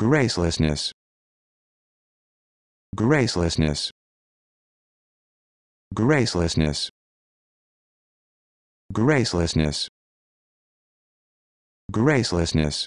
gracelessness gracelessness gracelessness gracelessness gracelessness